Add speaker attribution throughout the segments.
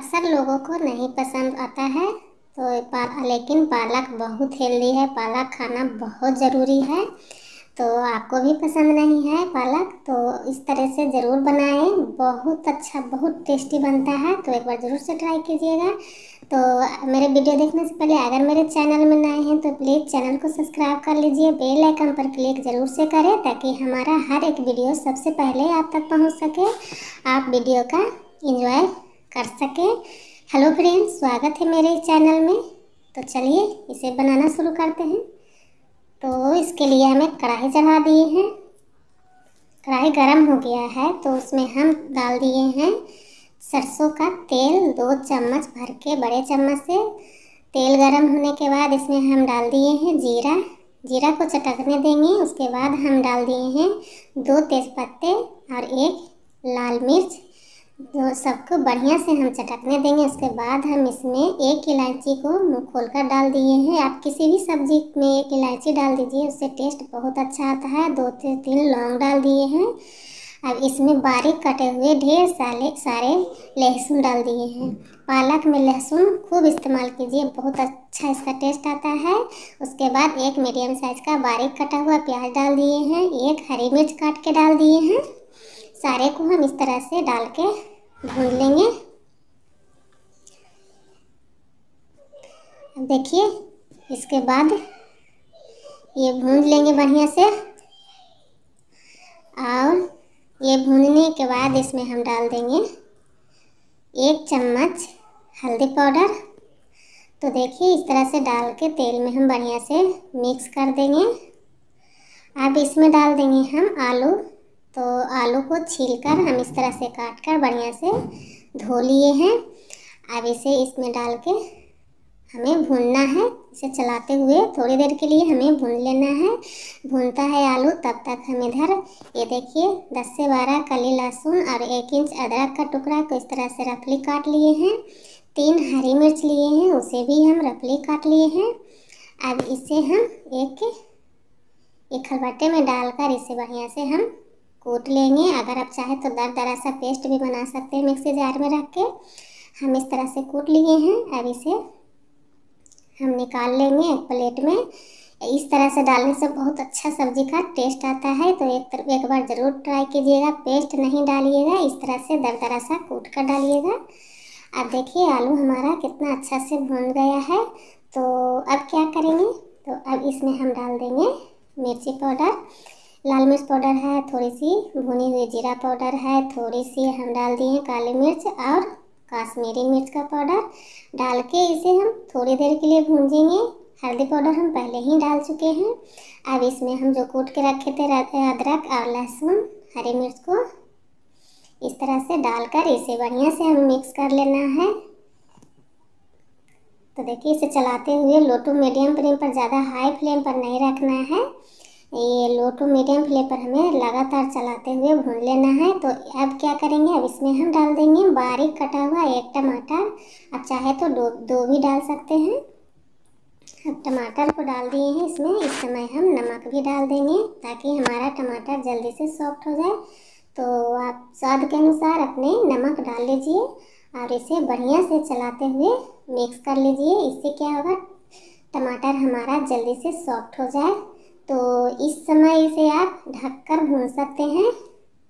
Speaker 1: अक्सर लोगों को नहीं पसंद आता है तो पा, लेकिन पालक बहुत हेल्दी है पालक खाना बहुत ज़रूरी है तो आपको भी पसंद नहीं है पालक तो इस तरह से ज़रूर बनाएं बहुत अच्छा बहुत टेस्टी बनता है तो एक बार ज़रूर से ट्राई कीजिएगा तो मेरे वीडियो देखने से पहले अगर मेरे चैनल में नए हैं तो प्लीज़ चैनल को सब्सक्राइब कर लीजिए बेल आइकन पर क्लिक ज़रूर से करें ताकि हमारा हर एक वीडियो सबसे पहले आप तक पहुँच सके आप वीडियो का इंजॉय कर सकें हेलो फ्रेंड्स स्वागत है मेरे चैनल में तो चलिए इसे बनाना शुरू करते हैं तो इसके लिए हमें कढ़ाई चढ़ा दिए हैं कढ़ाई गर्म हो गया है तो उसमें हम डाल दिए हैं सरसों का तेल दो चम्मच भर के बड़े चम्मच से तेल गरम होने के बाद इसमें हम डाल दिए हैं जीरा जीरा को चटकने देंगे उसके बाद हम डाल दिए हैं दो तेज़पत्ते और एक लाल मिर्च तो सबको बढ़िया से हम चटकने देंगे उसके बाद हम इसमें एक इलायची को मुँह खोल कर डाल दिए हैं आप किसी भी सब्जी में एक इलायची डाल दीजिए उससे टेस्ट बहुत अच्छा आता है दो से तीन लौंग डाल दिए हैं अब इसमें बारीक कटे हुए ढेर सारे सारे लहसुन डाल दिए हैं पालक में लहसुन खूब इस्तेमाल कीजिए बहुत अच्छा इसका टेस्ट आता है उसके बाद एक मीडियम साइज़ का बारीक कटा हुआ प्याज डाल दिए हैं एक हरी मिर्च काट के डाल दिए हैं सारे को हम इस तरह से डाल के भून लेंगे देखिए इसके बाद ये भून लेंगे बढ़िया से और ये भूनने के बाद इसमें हम डाल देंगे एक चम्मच हल्दी पाउडर तो देखिए इस तरह से डाल के तेल में हम बढ़िया से मिक्स कर देंगे अब इसमें डाल देंगे हम आलू तो आलू को छीलकर हम इस तरह से काट कर बढ़िया से धो लिए हैं अब इसे इसमें डाल के हमें भूनना है इसे चलाते हुए थोड़ी देर के लिए हमें भून लेना है भूनता है आलू तब तक हम इधर ये देखिए 10 से 12 कली लहसुन और एक इंच अदरक का टुकड़ा को इस तरह से रफली काट लिए हैं तीन हरी मिर्च लिए हैं उसे भी हम रफली काट लिए हैं अब इसे हम एक एक खलबट्टे में डालकर इसे बढ़िया से हम कूट लेंगे अगर आप चाहें तो दर दरा सा पेस्ट भी बना सकते हैं मिक्सी जार में रख के हम इस तरह से कूट लिए हैं अब इसे हम निकाल लेंगे एक प्लेट में इस तरह से डालने से बहुत अच्छा सब्जी का टेस्ट आता है तो एक तर, एक बार ज़रूर ट्राई कीजिएगा पेस्ट नहीं डालिएगा इस तरह से दर दरा सा कूट कर डालिएगा अब देखिए आलू हमारा कितना अच्छा से भून गया है तो अब क्या करेंगे तो अब इसमें हम डाल देंगे मिर्ची पाउडर लाल मिर्च पाउडर है थोड़ी सी भुनी हुई जीरा पाउडर है थोड़ी सी हम डाल दिए हैं काली मिर्च और काश्मीरी मिर्च का पाउडर डाल के इसे हम थोड़ी देर के लिए भूंजेंगे हल्दी पाउडर हम पहले ही डाल चुके हैं अब इसमें हम जो कूट के रखे थे अदरक और लहसुन हरी मिर्च को इस तरह से डालकर इसे बढ़िया से हमें मिक्स कर लेना है तो देखिए इसे चलाते हुए लो टू मीडियम फ्लेम पर ज़्यादा हाई फ्लेम पर नहीं रखना है ये लो टू मीडियम फ्लेम पर हमें लगातार चलाते हुए भून लेना है तो अब क्या करेंगे अब इसमें हम डाल देंगे बारीक कटा हुआ एक टमाटर अब चाहे तो दो दो भी डाल सकते हैं अब टमाटर को डाल दिए हैं इसमें इस समय हम नमक भी डाल देंगे ताकि हमारा टमाटर जल्दी से सॉफ्ट हो जाए तो आप स्वाद के अनुसार अपने नमक डाल लीजिए और इसे बढ़िया से चलाते हुए मिक्स कर लीजिए इससे क्या होगा टमाटर हमारा जल्दी से सॉफ्ट हो जाए तो इस समय इसे आप ढककर भून सकते हैं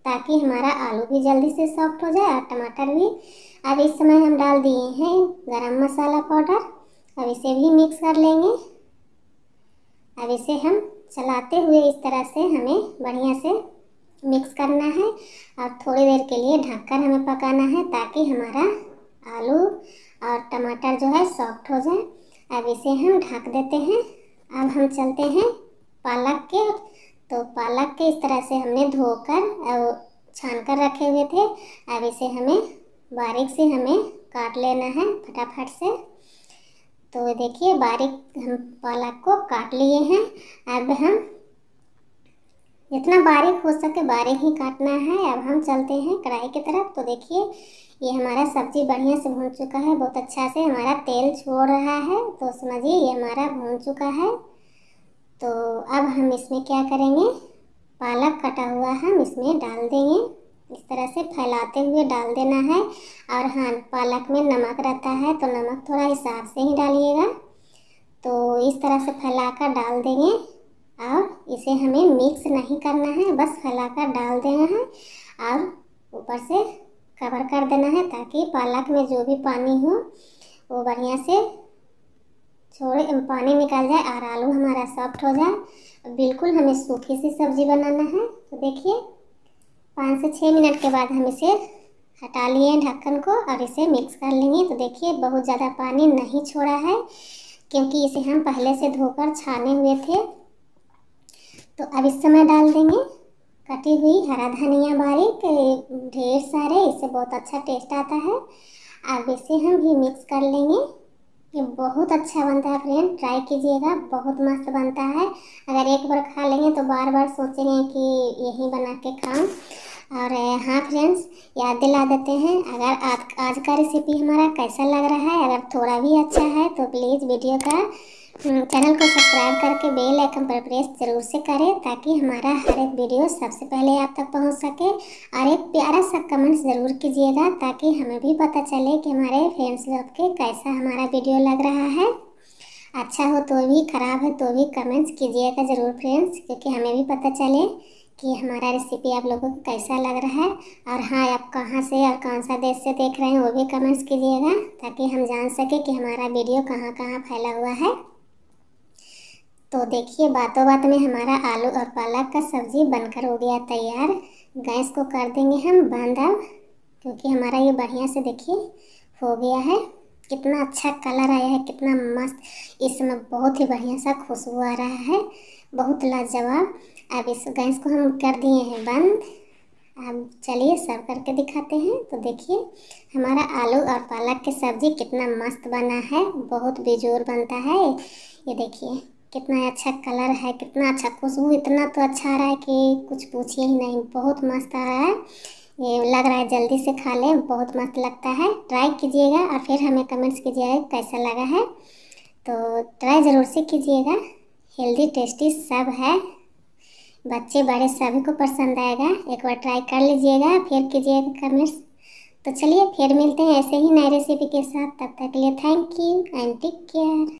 Speaker 1: ताकि हमारा आलू भी जल्दी से सॉफ्ट हो जाए और टमाटर भी अब इस समय हम डाल दिए हैं गरम मसाला पाउडर अब इसे भी मिक्स कर लेंगे अब इसे हम चलाते हुए इस तरह से हमें बढ़िया से मिक्स करना है और थोड़ी देर के लिए ढककर हमें पकाना है ताकि हमारा आलू और टमाटर जो है सॉफ्ट हो जाए अब इसे हम ढक देते हैं अब हम चलते हैं पालक के तो पालक के इस तरह से हमने धोकर और छान कर रखे हुए थे अब इसे हमें बारीक से हमें काट लेना है फटाफट से तो देखिए बारीक हम पालक को काट लिए हैं अब हम जितना बारीक हो सके बारीक ही काटना है अब हम चलते हैं कढ़ाई की तरफ तो देखिए ये हमारा सब्जी बढ़िया से भून चुका है बहुत अच्छा से हमारा तेल छोड़ रहा है तो समझिए ये हमारा भून चुका है तो अब हम इसमें क्या करेंगे पालक कटा हुआ हम इसमें डाल देंगे इस तरह से फैलाते हुए डाल देना है और हाँ पालक में नमक रहता है तो नमक थोड़ा हिसाब से ही डालिएगा तो इस तरह से फैला कर डाल देंगे और इसे हमें मिक्स नहीं करना है बस फैलाकर डाल देना है और ऊपर से कवर कर देना है ताकि पालक में जो भी पानी हो वो बढ़िया से थोड़े पानी निकल जाए और आलू हमारा सॉफ्ट हो जाए बिल्कुल हमें सूखी सी सब्ज़ी बनाना है तो देखिए पाँच से छः मिनट के बाद हम इसे हटा लिए ढक्कन को और इसे मिक्स कर लेंगे तो देखिए बहुत ज़्यादा पानी नहीं छोड़ा है क्योंकि इसे हम पहले से धोकर छाने हुए थे तो अब इस समय डाल देंगे कटी हुई हरा धनिया बारीक ढेर सारे इससे बहुत अच्छा टेस्ट आता है अब इसे हम भी मिक्स कर लेंगे ये बहुत अच्छा बनता है फ्रेंड ट्राई कीजिएगा बहुत मस्त बनता है अगर एक बार खा लेंगे तो बार बार सोचेंगे कि यही बना के खाऊं और हाँ फ्रेंड्स याद दिला देते हैं अगर आज आज का रेसिपी हमारा कैसा लग रहा है अगर थोड़ा भी अच्छा है तो प्लीज़ वीडियो का हम्म, चैनल को सब्सक्राइब करके बेल आइकन पर प्रेस जरूर से करें ताकि हमारा हर एक वीडियो सबसे पहले आप तक पहुंच सके और एक प्यारा सा कमेंट ज़रूर कीजिएगा ताकि हमें भी पता चले कि हमारे फ्रेंड्स लोग के कैसा हमारा वीडियो लग रहा है अच्छा हो तो भी ख़राब है तो भी कमेंट्स कीजिएगा ज़रूर फ्रेंड्स क्योंकि हमें भी पता चले कि हमारा रेसिपी आप लोगों को कैसा लग रहा है और हाँ आप कहाँ से और कौन सा देश से देख रहे हैं वो भी कमेंट्स कीजिएगा ताकि हम जान सकें कि हमारा वीडियो कहाँ कहाँ फैला हुआ है तो देखिए बातों बात में हमारा आलू और पालक का सब्ज़ी बनकर हो गया तैयार गैस को कर देंगे हम बंद अब क्योंकि हमारा ये बढ़िया से देखिए हो गया है कितना अच्छा कलर आया है कितना मस्त इस समय बहुत ही बढ़िया सा खुशबू आ रहा है बहुत लाजवाब अब इस गैस को हम कर दिए हैं बंद अब चलिए सर्व करके दिखाते हैं तो देखिए हमारा आलू और पालक की सब्ज़ी कितना मस्त बना है बहुत बेजोर बनता है ये देखिए कितना अच्छा कलर है कितना अच्छा खुशबू इतना तो अच्छा आ रहा है कि कुछ पूछिए ही नहीं बहुत मस्त आ रहा है ये लग रहा है जल्दी से खा लें बहुत मस्त लगता है ट्राई कीजिएगा और फिर हमें कमेंट्स कीजिएगा कैसा लगा है तो ट्राई ज़रूर से कीजिएगा हेल्दी टेस्टी सब है बच्चे बड़े सभी को पसंद आएगा एक बार ट्राई कर लीजिएगा फिर कीजिएगा कमेंट्स तो चलिए फिर मिलते हैं ऐसे ही नए रेसिपी के साथ तब तक के लिए thank you and take care